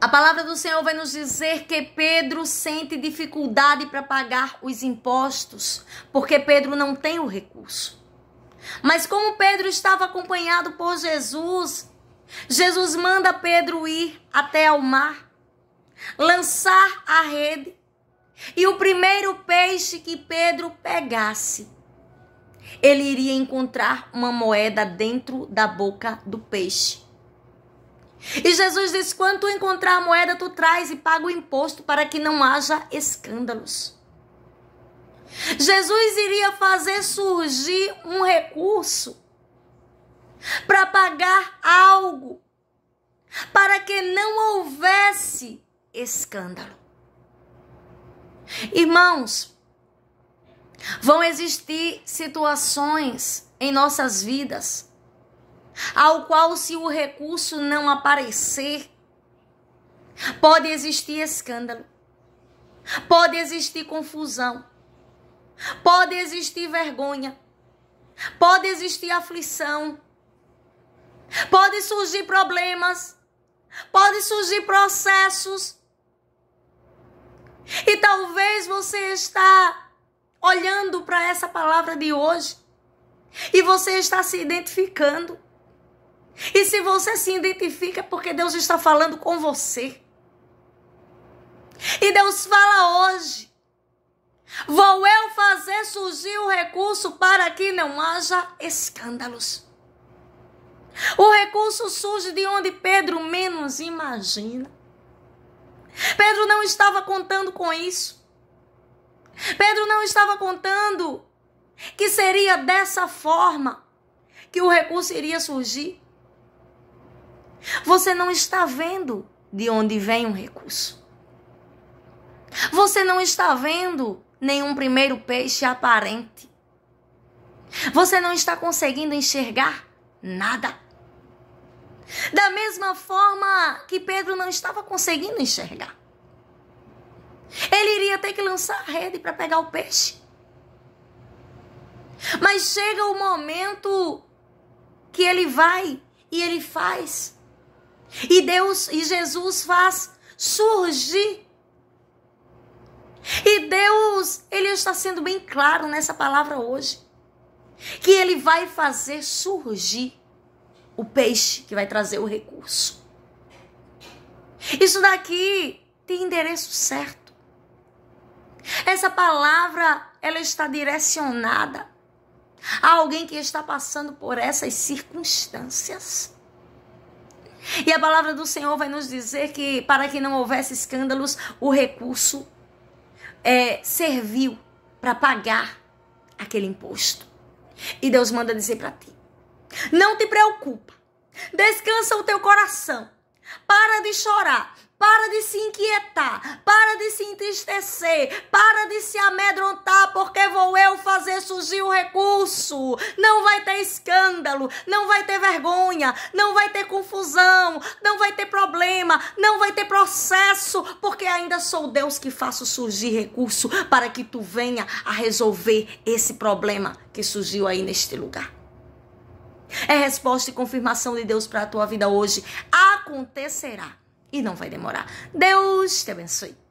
A palavra do Senhor vai nos dizer que Pedro sente dificuldade para pagar os impostos, porque Pedro não tem o recurso. Mas como Pedro estava acompanhado por Jesus, Jesus manda Pedro ir até ao mar, lançar a rede, e o primeiro peixe que Pedro pegasse, ele iria encontrar uma moeda dentro da boca do peixe. E Jesus disse: quando tu encontrar a moeda, tu traz e paga o imposto para que não haja escândalos. Jesus iria fazer surgir um recurso para pagar algo, para que não houvesse escândalo. Irmãos, vão existir situações em nossas vidas ao qual, se o recurso não aparecer, pode existir escândalo, pode existir confusão, pode existir vergonha, pode existir aflição, pode surgir problemas, pode surgir processos. E talvez você está olhando para essa palavra de hoje e você está se identificando. E se você se identifica, é porque Deus está falando com você. E Deus fala hoje: vou eu fazer surgir o recurso para que não haja escândalos. O recurso surge de onde Pedro menos imagina. Pedro não estava contando com isso. Pedro não estava contando que seria dessa forma que o recurso iria surgir. Você não está vendo de onde vem um recurso. Você não está vendo nenhum primeiro peixe aparente. Você não está conseguindo enxergar nada. Da mesma forma que Pedro não estava conseguindo enxergar. Ele iria ter que lançar a rede para pegar o peixe. Mas chega o momento que ele vai e ele faz. E Deus e Jesus faz surgir. E Deus, ele está sendo bem claro nessa palavra hoje, que ele vai fazer surgir o peixe que vai trazer o recurso. Isso daqui tem endereço certo. Essa palavra, ela está direcionada a alguém que está passando por essas circunstâncias. E a palavra do Senhor vai nos dizer que, para que não houvesse escândalos, o recurso é, serviu para pagar aquele imposto. E Deus manda dizer para ti: não te preocupa, descansa o teu coração, para de chorar, para de se inquietar, para de se entristecer, para de se amedrontar fazer surgir o recurso. Não vai ter escândalo, não vai ter vergonha, não vai ter confusão, não vai ter problema, não vai ter processo, porque ainda sou Deus que faço surgir recurso para que tu venha a resolver esse problema que surgiu aí neste lugar. É resposta e confirmação de Deus para a tua vida hoje. Acontecerá e não vai demorar. Deus te abençoe.